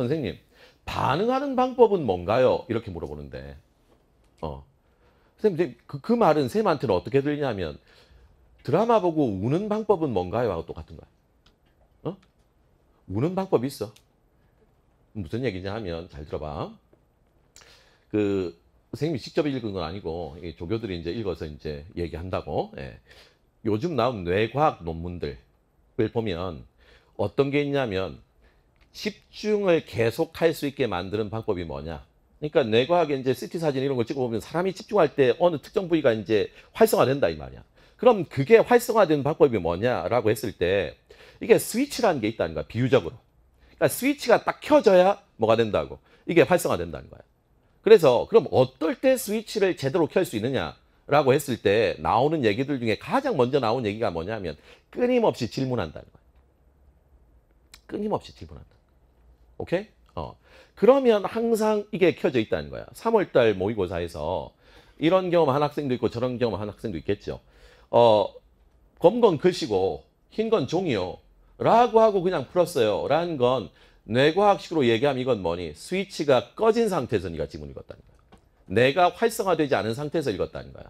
선생님, 반응하는 방법은 뭔가요? 이렇게 물어보는데, 어. 선생님, 그, 그 말은 쌤한테는 어떻게 들리냐면, 드라마 보고 우는 방법은 뭔가요? 하고 똑같은 거야. 어? 우는 방법이 있어. 무슨 얘기냐 하면, 잘 들어봐. 그, 선생님이 직접 읽은 건 아니고, 조교들이 이제 읽어서 이제 얘기한다고. 예. 요즘 나온 뇌과학 논문들을 보면, 어떤 게 있냐면, 집중을 계속할 수 있게 만드는 방법이 뭐냐? 그러니까 뇌과학에 이제 CT 사진 이런 걸 찍어보면 사람이 집중할 때 어느 특정 부위가 이제 활성화된다 이 말이야. 그럼 그게 활성화된 방법이 뭐냐라고 했을 때 이게 스위치라는 게 있다는 거야 비유적으로. 그러니까 스위치가 딱 켜져야 뭐가 된다고 이게 활성화된다는 거야. 그래서 그럼 어떨 때 스위치를 제대로 켤 수 있느냐라고 했을 때 나오는 얘기들 중에 가장 먼저 나온 얘기가 뭐냐면 끊임없이 질문한다는 거야. 끊임없이 질문한다. 오케이? 어. 그러면 항상 이게 켜져 있다는 거야. 3월달 모의고사에서 이런 경험한 학생도 있고 저런 경험한 학생도 있겠죠. 어, 검건 글씨고 흰 건 종이요. 라고 하고 그냥 풀었어요. 라는 건 뇌과학식으로 얘기하면 이건 뭐니? 스위치가 꺼진 상태에서 네가 지문 읽었다는 거야. 내가 활성화되지 않은 상태에서 읽었다는 거야.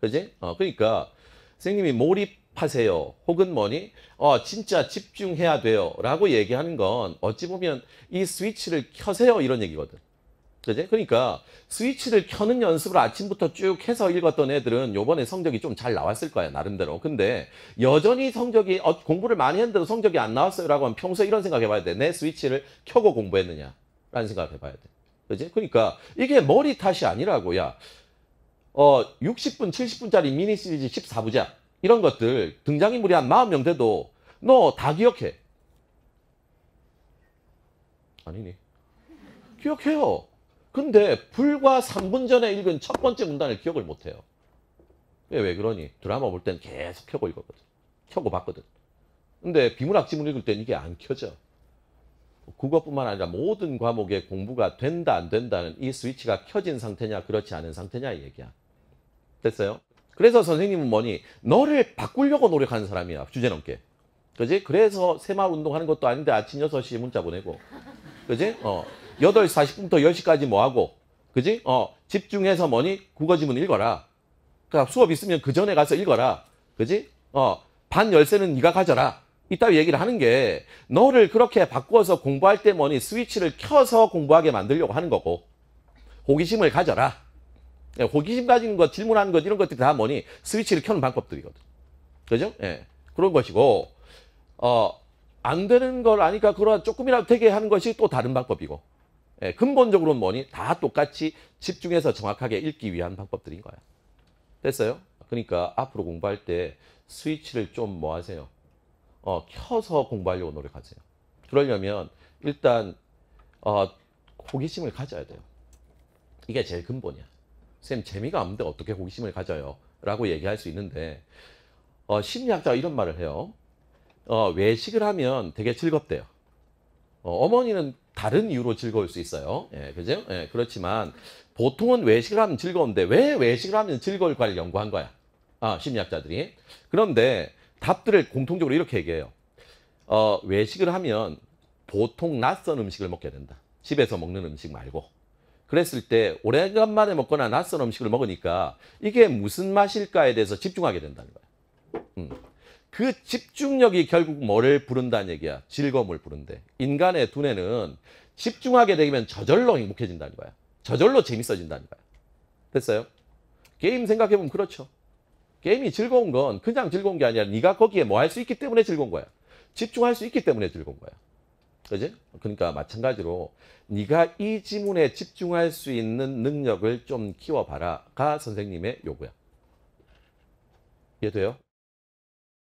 그지? 어, 그러니까 선생님이 몰입 하세요 혹은 뭐니? 어, 진짜 집중해야 돼요. 라고 얘기하는 건 어찌 보면 이 스위치를 켜세요. 이런 얘기거든. 그지? 그러니까 스위치를 켜는 연습을 아침부터 쭉 해서 읽었던 애들은 요번에 성적이 좀 잘 나왔을 거야. 나름대로. 근데 여전히 성적이, 어, 공부를 많이 했는데도 성적이 안 나왔어요. 라고 하면 평소에 이런 생각 해봐야 돼. 내 스위치를 켜고 공부했느냐. 라는 생각 해봐야 돼. 그지? 그러니까 이게 머리 탓이 아니라고. 야, 어, 60분, 70분짜리 미니 시리즈 14부작. 이런 것들 등장인물이 한마0명 돼도 너 다 기억해. 아니니. 기억해요. 근데 불과 3분 전에 읽은 첫 번째 문단을 기억을 못해요. 왜, 왜 그러니? 드라마 볼 땐 계속 켜고 읽었거든. 켜고 봤거든. 근데 비문학지문 읽을 땐 이게 안 켜져. 국어뿐만 아니라 모든 과목의 공부가 된다 안 된다는 이 스위치가 켜진 상태냐 그렇지 않은 상태냐 이 얘기야. 됐어요? 그래서 선생님은 뭐니? 너를 바꾸려고 노력하는 사람이야. 주제넘게. 그지? 그래서 새마을 운동하는 것도 아닌데 아침 6시에 문자 보내고. 그지? 어. 8시 40분부터 10시까지 뭐 하고. 그지? 어. 집중해서 뭐니? 국어 지문 읽어라. 그니까 수업 있으면 그 전에 가서 읽어라. 그지? 어. 반 열쇠는 네가 가져라. 이따위 얘기를 하는 게 너를 그렇게 바꿔서 공부할 때 뭐니 스위치를 켜서 공부하게 만들려고 하는 거고. 호기심을 가져라. 예, 호기심 가진 것, 질문하는 것 이런 것들이 다 뭐니 스위치를 켜는 방법들이거든. 그죠? 예. 그런 것이고 어, 안 되는 걸 아니까 그러한 조금이라도 되게 하는 것이 또 다른 방법이고 예, 근본적으로는 뭐니 다 똑같이 집중해서 정확하게 읽기 위한 방법들인 거야. 됐어요? 그러니까 앞으로 공부할 때 스위치를 좀 뭐 하세요? 어, 켜서 공부하려고 노력하세요. 그러려면 일단 어, 호기심을 가져야 돼요. 이게 제일 근본이야. 쌤 재미가 없는데 어떻게 호기심을 가져요? 라고 얘기할 수 있는데 어, 심리학자가 이런 말을 해요. 어, 외식을 하면 되게 즐겁대요. 어, 머니는 다른 이유로 즐거울 수 있어요. 예, 그죠? 예, 그렇지만 보통은 외식을 하면 즐거운데 왜 외식을 하면 즐거울까를 연구한 거야. 아, 심리학자들이. 그런데 답들을 공통적으로 이렇게 얘기해요. 어, 외식을 하면 보통 낯선 음식을 먹게 된다. 집에서 먹는 음식 말고. 그랬을 때 오래간만에 먹거나 낯선 음식을 먹으니까 이게 무슨 맛일까에 대해서 집중하게 된다는 거야. 음. 그 집중력이 결국 뭐를 부른다는 얘기야. 즐거움을 부른대. 인간의 두뇌는 집중하게 되면 저절로 행복해진다는 거야. 저절로 재밌어진다는 거야. 됐어요? 게임 생각해보면 그렇죠. 게임이 즐거운 건 그냥 즐거운 게 아니라 네가 거기에 뭐 할 수 있기 때문에 즐거운 거야. 집중할 수 있기 때문에 즐거운 거야. 그죠? 그러니까 마찬가지로 네가 이 지문에 집중할 수 있는 능력을 좀 키워봐라가 선생님의 요구야. 이해돼요?